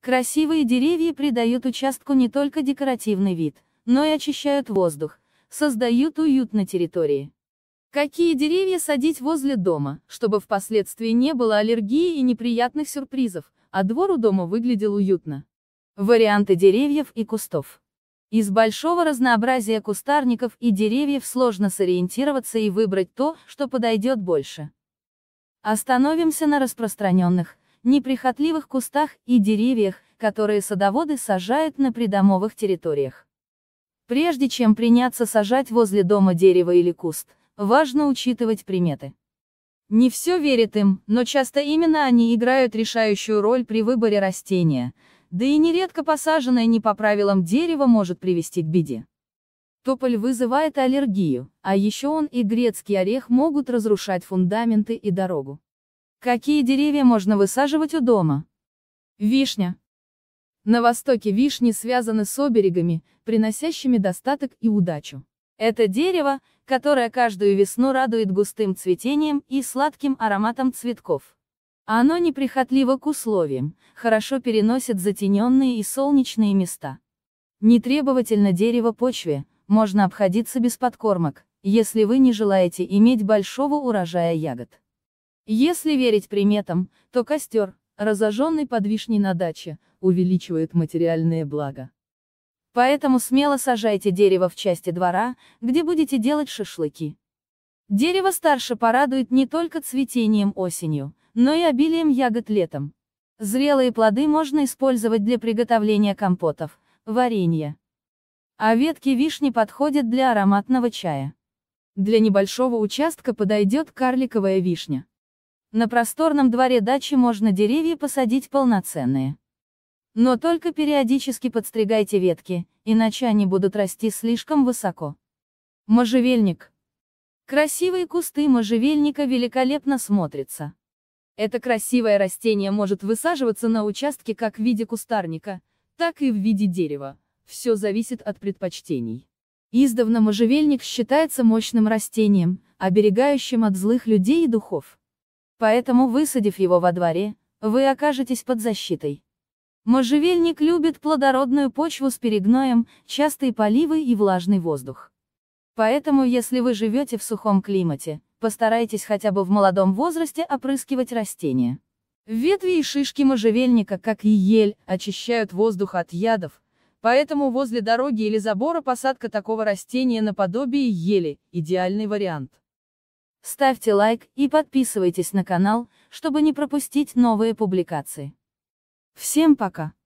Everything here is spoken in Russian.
Красивые деревья придают участку не только декоративный вид, но и очищают воздух, создают уют на территории. Какие деревья садить возле дома, чтобы впоследствии не было аллергии и неприятных сюрпризов, а двор у дома выглядел уютно. Варианты деревьев и кустов. Из большого разнообразия кустарников и деревьев сложно сориентироваться и выбрать то, что подойдет больше. Остановимся на распространенных, неприхотливых кустах и деревьях, которые садоводы сажают на придомовых территориях. Прежде чем приняться сажать возле дома дерево или куст, важно учитывать приметы. Не все верит им, но часто именно они играют решающую роль при выборе растения, да и нередко посаженное не по правилам дерево может привести к беде. Тополь вызывает аллергию, а еще он и грецкий орех могут разрушать фундаменты и дорогу. Какие деревья можно высаживать у дома? Вишня. На востоке вишни связаны с оберегами, приносящими достаток и удачу. Это дерево, которое каждую весну радует густым цветением и сладким ароматом цветков. Оно неприхотливо к условиям, хорошо переносит затененные и солнечные места. Нетребовательно дерево почве, можно обходиться без подкормок, если вы не желаете иметь большого урожая ягод. Если верить приметам, то костер, разожженный под вишней на даче, увеличивает материальные блага. Поэтому смело сажайте дерево в части двора, где будете делать шашлыки. Дерево старше порадует не только цветением осенью, но и обилием ягод летом. Зрелые плоды можно использовать для приготовления компотов, варенья. А ветки вишни подходят для ароматного чая. Для небольшого участка подойдет карликовая вишня. На просторном дворе дачи можно деревья посадить полноценные. Но только периодически подстригайте ветки, иначе они будут расти слишком высоко. Можжевельник. Красивые кусты можжевельника великолепно смотрятся. Это красивое растение может высаживаться на участке как в виде кустарника, так и в виде дерева. Все зависит от предпочтений. Издавна можжевельник считается мощным растением, оберегающим от злых людей и духов. Поэтому высадив его во дворе, вы окажетесь под защитой. Можжевельник любит плодородную почву с перегноем, частые поливы и влажный воздух. Поэтому если вы живете в сухом климате, постарайтесь хотя бы в молодом возрасте опрыскивать растения. Ветви и шишки можжевельника, как и ель, очищают воздух от ядов, поэтому возле дороги или забора посадка такого растения наподобие ели – идеальный вариант. Ставьте лайк и подписывайтесь на канал, чтобы не пропустить новые публикации. Всем пока!